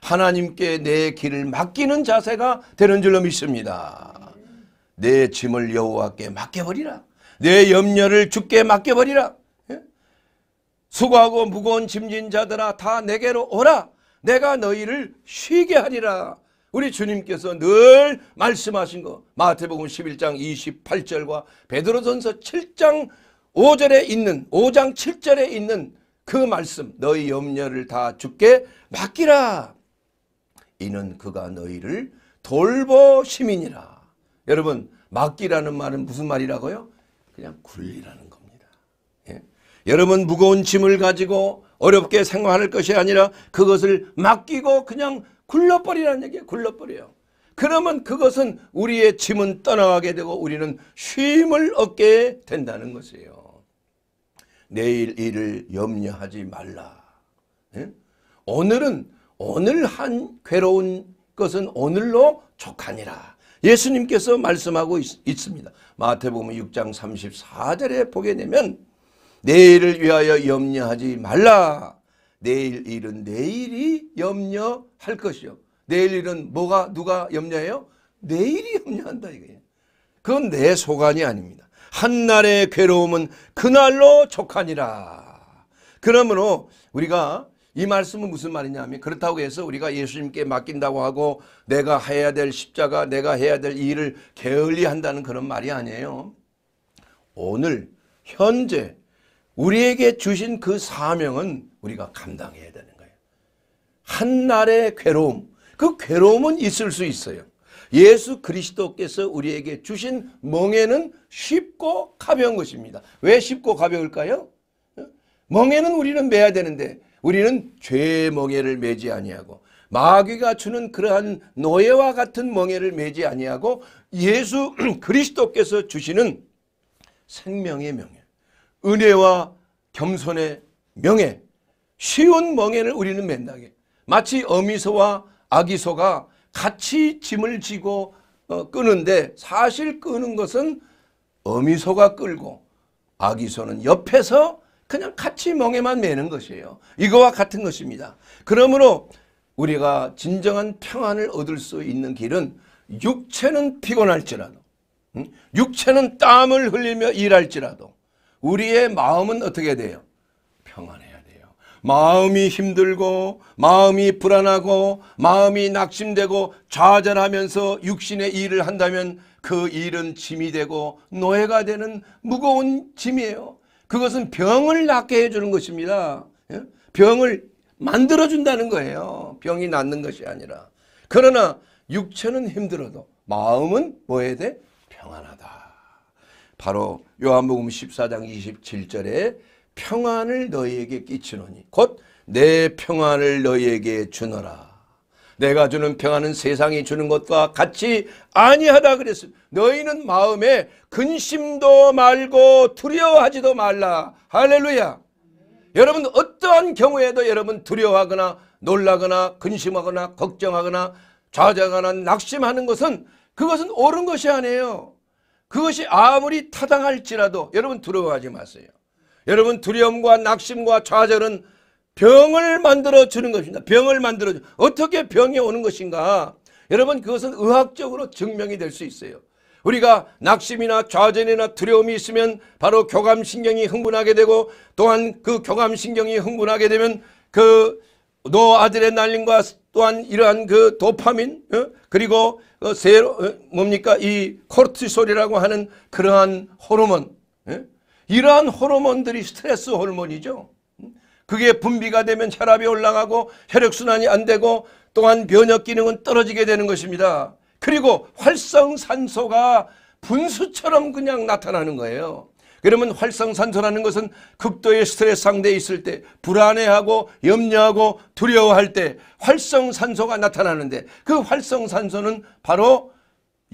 하나님께 내 길을 맡기는 자세가 되는 줄로 믿습니다. 내 짐을 여호와께 맡겨버리라. 내 염려를 주께 맡겨버리라. 수고하고 무거운 짐진 자들아 다 내게로 오라 내가 너희를 쉬게 하리라 우리 주님께서 늘 말씀하신 거 마태복음 11장 28절과 베드로전서 7장 5절에 있는 5장 7절에 있는 그 말씀 너희 염려를 다 죽게 맡기라 이는 그가 너희를 돌보심이니라 여러분 맡기라는 말은 무슨 말이라고요? 그냥 굴리라는 여러분 무거운 짐을 가지고 어렵게 생활할 것이 아니라 그것을 맡기고 그냥 굴러버리라는 얘기예요. 굴러버려요. 그러면 그것은 우리의 짐은 떠나가게 되고 우리는 쉼을 얻게 된다는 것이에요. 내일 일을 염려하지 말라. 네? 오늘은 오늘 한 괴로운 것은 오늘로 족하니라. 예수님께서 말씀하고 있, 습니다 마태복음 6장 34절에 보게 되면 내일을 위하여 염려하지 말라. 내일 일은 내일이 염려할 것이요. 내일 일은 뭐가 누가 염려해요? 내일이 염려한다 이거예요. 그건 내 소관이 아닙니다. 한날의 괴로움은 그날로 족하니라. 그러므로 우리가 이 말씀은 무슨 말이냐면 그렇다고 해서 우리가 예수님께 맡긴다고 하고 내가 해야 될 십자가 내가 해야 될 일을 게을리 한다는 그런 말이 아니에요. 오늘 현재 우리에게 주신 그 사명은 우리가 감당해야 되는 거예요. 한날의 괴로움, 그 괴로움은 있을 수 있어요. 예수 그리스도께서 우리에게 주신 멍에는 쉽고 가벼운 것입니다. 왜 쉽고 가벼울까요? 멍에는 우리는 매야 되는데 우리는 죄의 멍에를 매지 아니하고 마귀가 주는 그러한 노예와 같은 멍에를 매지 아니하고 예수 그리스도께서 주시는 생명의 명예 은혜와 겸손의 명예 쉬운 멍에는 우리는 맨다게 마치 어미소와 아기소가 같이 짐을 지고 어, 끄는데 사실 끄는 것은 어미소가 끌고 아기소는 옆에서 그냥 같이 멍에만 매는 것이에요. 이거와 같은 것입니다. 그러므로 우리가 진정한 평안을 얻을 수 있는 길은 육체는 피곤할지라도 육체는 땀을 흘리며 일할지라도 우리의 마음은 어떻게 돼요? 평안해야 돼요. 마음이 힘들고 마음이 불안하고 마음이 낙심되고 좌절하면서 육신의 일을 한다면 그 일은 짐이 되고 노예가 되는 무거운 짐이에요. 그것은 병을 낫게 해주는 것입니다. 예? 병을 만들어준다는 거예요. 병이 낫는 것이 아니라. 그러나 육체는 힘들어도 마음은 뭐에 대 평안하다. 바로 요한복음 14장 27절에 평안을 너희에게 끼치노니 곧 내 평안을 너희에게 주너라. 내가 주는 평안은 세상이 주는 것과 같이 아니하다 그랬어 너희는 마음에 근심도 말고 두려워하지도 말라. 할렐루야. 여러분 어떠한 경우에도 여러분 두려워하거나 놀라거나 근심하거나 걱정하거나 좌절하거나 낙심하는 것은 그것은 옳은 것이 아니에요. 그것이 아무리 타당할지라도 여러분 두려워하지 마세요. 여러분 두려움과 낙심과 좌절은 병을 만들어 주는 것입니다. 병을 만들어 주. 어떻게 병이 오는 것인가? 여러분 그것은 의학적으로 증명이 될 수 있어요. 우리가 낙심이나 좌절이나 두려움이 있으면 바로 교감신경이 흥분하게 되고 또한 그 교감신경이 흥분하게 되면 그 노아드레날린과 또한 이러한 그 도파민 어? 그리고 어, 세로 어, 뭡니까 이 코르티솔이라고 하는 그러한 호르몬 예? 이러한 호르몬들이 스트레스 호르몬이죠. 그게 분비가 되면 혈압이 올라가고 혈액순환이 안 되고 또한 면역 기능은 떨어지게 되는 것입니다. 그리고 활성산소가 분수처럼 그냥 나타나는 거예요. 그러면 활성산소라는 것은 극도의 스트레스 상대에 있을 때 불안해하고 염려하고 두려워할 때 활성산소가 나타나는데 그 활성산소는 바로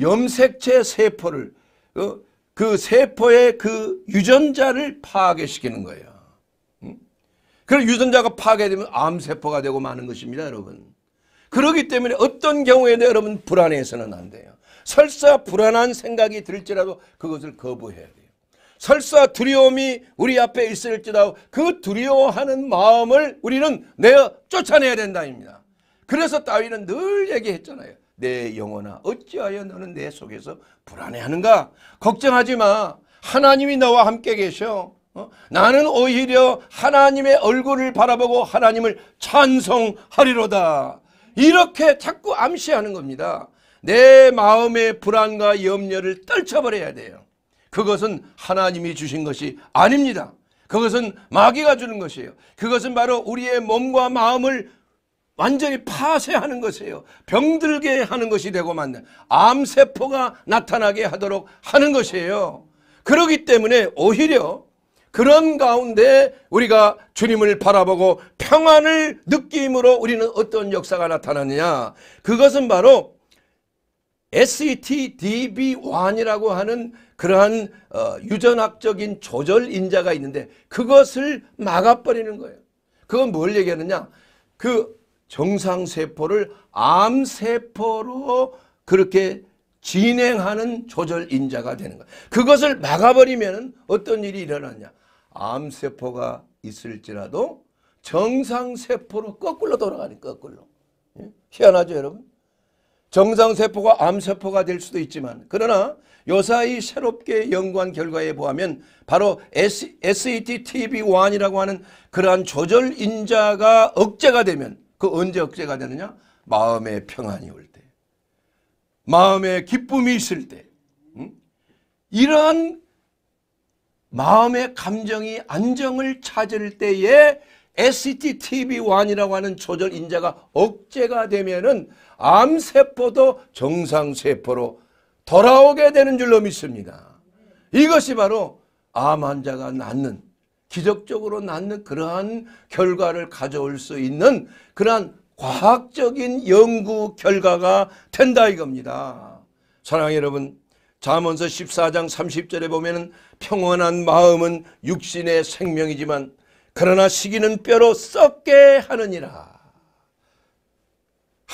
염색체 세포를 어, 그 세포의 그 유전자를 파괴시키는 거예요. 그런 유전자가 파괴되면 암세포가 되고 마는 것입니다 여러분. 그러기 때문에 어떤 경우에도 여러분 불안해서는 안 돼요. 설사 불안한 생각이 들지라도 그것을 거부해야 돼요. 설사 두려움이 우리 앞에 있을지라도 그 두려워하는 마음을 우리는 내어 쫓아내야 된다입니다. 그래서 다윗은 늘 얘기했잖아요. 내 영혼아 어찌하여 너는 내 속에서 불안해하는가? 걱정하지 마. 하나님이 너와 함께 계셔. 어? 나는 오히려 하나님의 얼굴을 바라보고 하나님을 찬송하리로다. 이렇게 자꾸 암시하는 겁니다. 내 마음의 불안과 염려를 떨쳐버려야 돼요. 그것은 하나님이 주신 것이 아닙니다. 그것은 마귀가 주는 것이에요. 그것은 바로 우리의 몸과 마음을 완전히 파쇄하는 것이에요. 병들게 하는 것이 되고 만든 암세포가 나타나게 하도록 하는 것이에요. 그러기 때문에 오히려 그런 가운데 우리가 주님을 바라보고 평안을 느낌으로 우리는 어떤 역사가 나타나느냐. 그것은 바로 SETDB1이라고 하는 그러한 어, 유전학적인 조절 인자가 있는데 그것을 막아버리는 거예요. 그건 뭘 얘기하느냐? 그 정상세포를 암세포로 그렇게 진행하는 조절 인자가 되는 거예요. 그것을 막아버리면 어떤 일이 일어나냐? 암세포가 있을지라도 정상세포로 거꾸로 돌아가는 거꾸로. 예? 희한하죠 여러분? 정상세포가 암세포가 될 수도 있지만 그러나 요사이 새롭게 연구한 결과에 보하면 바로 SETTB1이라고 하는 그러한 조절 인자가 억제가 되면 그 언제 억제가 되느냐? 마음의 평안이 올 때. 마음의 기쁨이 있을 때. 음? 이러한 마음의 감정이 안정을 찾을 때에 SETTB1이라고 하는 조절 인자가 억제가 되면은 암세포도 정상세포로 돌아오게 되는 줄로 믿습니다. 이것이 바로 암 환자가 낳는 기적적으로 낳는 그러한 결과를 가져올 수 있는 그러한 과학적인 연구 결과가 된다 이겁니다. 사랑 여러분 잠언서 14장 30절에 보면 은 평온한 마음은 육신의 생명이지만 그러나 시기는 뼈로 썩게 하느니라.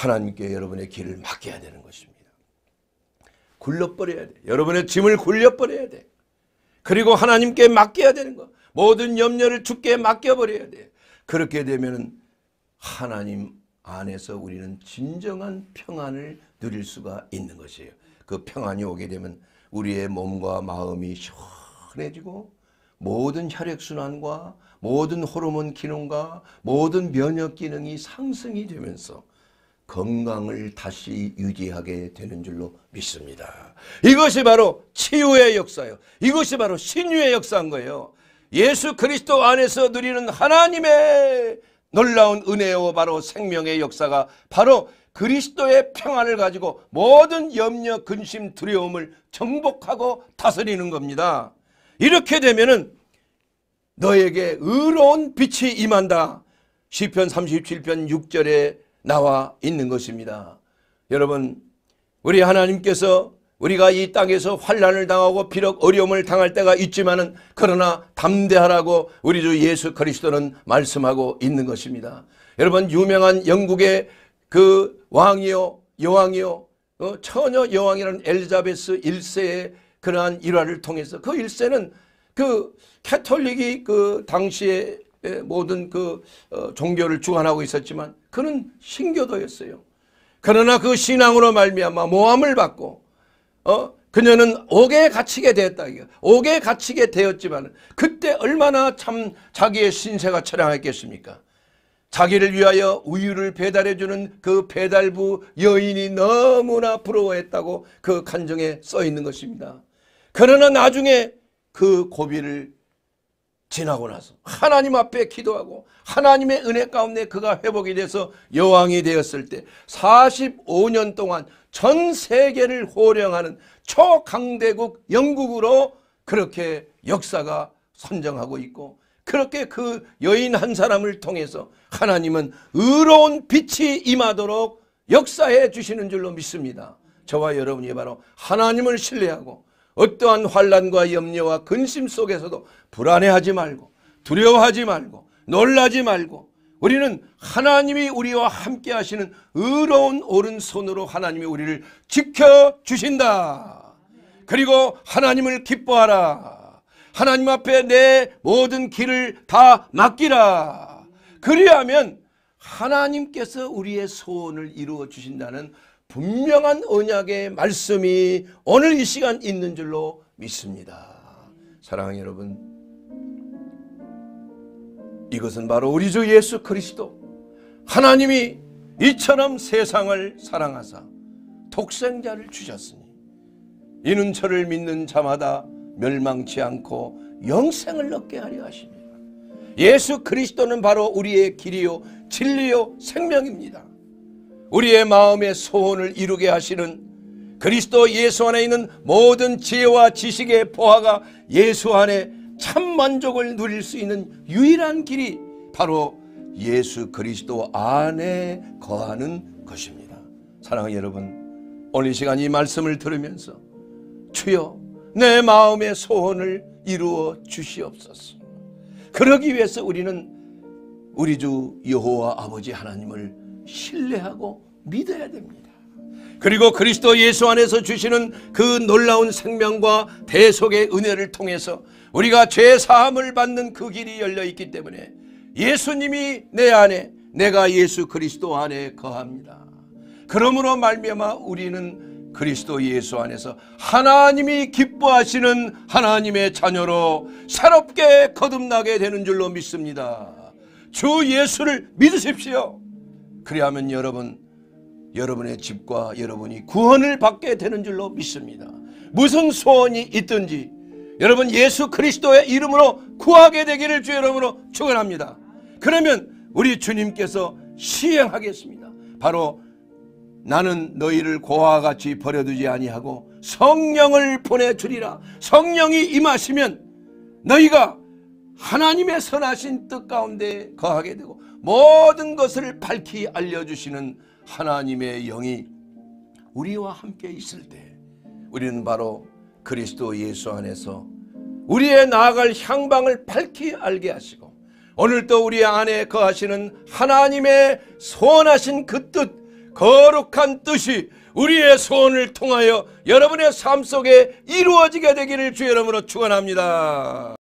하나님께 여러분의 길을 맡겨야 되는 것입니다. 굴려버려야 돼. 여러분의 짐을 굴려버려야 돼. 그리고 하나님께 맡겨야 되는 거. 모든 염려를 주께 맡겨버려야 돼. 그렇게 되면 하나님 안에서 우리는 진정한 평안을 누릴 수가 있는 것이에요. 그 평안이 오게 되면 우리의 몸과 마음이 시원해지고 모든 혈액순환과 모든 호르몬 기능과 모든 면역 기능이 상승이 되면서 건강을 다시 유지하게 되는 줄로 믿습니다. 이것이 바로 치유의 역사예요. 이것이 바로 신유의 역사인 거예요. 예수 그리스도 안에서 누리는 하나님의 놀라운 은혜와 바로 생명의 역사가 바로 그리스도의 평안을 가지고 모든 염려, 근심, 두려움을 정복하고 다스리는 겁니다. 이렇게 되면은 너에게 의로운 빛이 임한다. 시편 37편 6절에 나와 있는 것입니다. 여러분 우리 하나님께서 우리가 이 땅에서 환란을 당하고 비록 어려움을 당할 때가 있지만은 그러나 담대하라고 우리 주 예수 그리스도는 말씀하고 있는 것입니다. 여러분 유명한 영국의 그 왕이요 여왕이요 어, 처녀 여왕이라는 엘리자베스 1세의 그러한 일화를 통해서 그 1세는 그 캐톨릭이 그 당시에 예, 모든 그 어, 종교를 주관하고 있었지만 그는 신교도였어요. 그러나 그 신앙으로 말미암아 모함을 받고 어 그녀는 옥에 갇히게 되었다. 옥에 갇히게 되었지만 그때 얼마나 참 자기의 신세가 처량했겠습니까? 자기를 위하여 우유를 배달해주는 그 배달부 여인이 너무나 부러워했다고 그 간정에 써 있는 것입니다. 그러나 나중에 그 고비를 지나고 나서 하나님 앞에 기도하고 하나님의 은혜 가운데 그가 회복이 돼서 여왕이 되었을 때 45년 동안 전 세계를 호령하는 초강대국 영국으로 그렇게 역사가 선정하고 있고 그렇게 그 여인 한 사람을 통해서 하나님은 의로운 빛이 임하도록 역사해 주시는 줄로 믿습니다. 저와 여러분이 바로 하나님을 신뢰하고 어떠한 환란과 염려와 근심 속에서도 불안해하지 말고 두려워하지 말고 놀라지 말고 우리는 하나님이 우리와 함께 하시는 의로운 오른손으로 하나님이 우리를 지켜주신다. 그리고 하나님을 기뻐하라. 하나님 앞에 내 모든 길을 다 맡기라. 그리하면 하나님께서 우리의 소원을 이루어 주신다는 분명한 언약의 말씀이 오늘 이 시간 있는 줄로 믿습니다. 사랑하는 여러분, 이것은 바로 우리 주 예수 그리스도 하나님이 이처럼 세상을 사랑하사 독생자를 주셨으니 이는 저를 믿는 자마다 멸망치 않고 영생을 얻게 하려 하십니다. 예수 그리스도는 바로 우리의 길이요 진리요 생명입니다. 우리의 마음의 소원을 이루게 하시는 그리스도 예수 안에 있는 모든 지혜와 지식의 포화가 예수 안에 참 만족을 누릴 수 있는 유일한 길이 바로 예수 그리스도 안에 거하는 것입니다. 사랑하는 여러분, 오늘 시간 이 말씀을 들으면서 주여 내 마음의 소원을 이루어 주시옵소서. 그러기 위해서 우리는 우리 주 여호와 아버지 하나님을 신뢰하고 믿어야 됩니다. 그리고 그리스도 예수 안에서 주시는 그 놀라운 생명과 대속의 은혜를 통해서 우리가 죄 사함을 받는 그 길이 열려 있기 때문에 예수님이 내 안에 내가 예수 그리스도 안에 거합니다. 그러므로 말미암아 우리는 그리스도 예수 안에서 하나님이 기뻐하시는 하나님의 자녀로 새롭게 거듭나게 되는 줄로 믿습니다. 주 예수를 믿으십시오. 그리하면 여러분 여러분의 집과 여러분이 구원을 받게 되는 줄로 믿습니다. 무슨 소원이 있든지 여러분 예수 그리스도의 이름으로 구하게 되기를 주의 이름으로 축원합니다. 그러면 우리 주님께서 시행하겠습니다. 바로 나는 너희를 고아 같이 버려두지 아니하고 성령을 보내주리라. 성령이 임하시면 너희가 하나님의 선하신 뜻 가운데 거하게 되고 모든 것을 밝히 알려주시는 하나님의 영이 우리와 함께 있을 때 우리는 바로 그리스도 예수 안에서 우리의 나아갈 향방을 밝히 알게 하시고 오늘도 우리 안에 거하시는 하나님의 소원하신 그 뜻 거룩한 뜻이 우리의 소원을 통하여 여러분의 삶 속에 이루어지게 되기를 주의 이름으로 축원합니다.